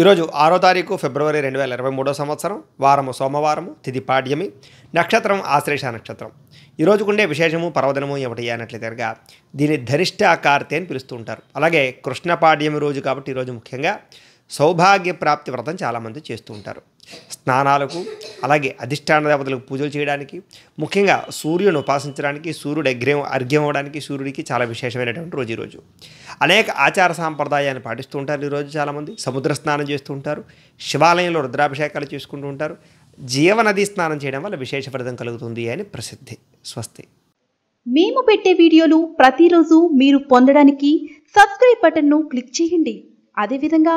ఈరోజు ఆరో తారీఖు ఫిబ్రవరి రెండు వేల ఇరవై మూడో సంవత్సరం వారము సోమవారము తిది పాడ్యమి నక్షత్రం ఆశ్లేష నక్షత్రం ఈరోజుకుండే విశేషము పర్వదినము ఏమిటయ్యానట్లుగా దీని ధరిష్ట కార్తె అని పిలుస్తూ ఉంటారు అలాగే కృష్ణ పాడ్యమి రోజు కాబట్టి ఈరోజు ముఖ్యంగా సౌభాగ్య ప్రాప్తి వ్రతం చాలామంది చేస్తూ ఉంటారు స్నానాలకు అలాగే అధిష్టాన దేవతలకు పూజలు చేయడానికి ముఖ్యంగా సూర్యుని ఉపాసించడానికి సూర్యుడు అగ్రం అర్ఘ్యం అవ్వడానికి సూర్యుడికి చాలా విశేషమైనటువంటి రోజు ఈరోజు అనేక ఆచార సాంప్రదాయాన్ని పాటిస్తూ ఉంటారు ఈరోజు చాలామంది సముద్ర స్నానం చేస్తూ ఉంటారు శివాలయంలో రుద్రాభిషేకాలు చేసుకుంటూ ఉంటారు జీవనది స్నానం చేయడం వల్ల విశేష ఫలితం కలుగుతుంది అని ప్రసిద్ధి స్వస్తి మేము పెట్టే వీడియోలు ప్రతిరోజు మీరు పొందడానికి సబ్స్క్రైబ్ బటన్ను క్లిక్ చేయండి అదేవిధంగా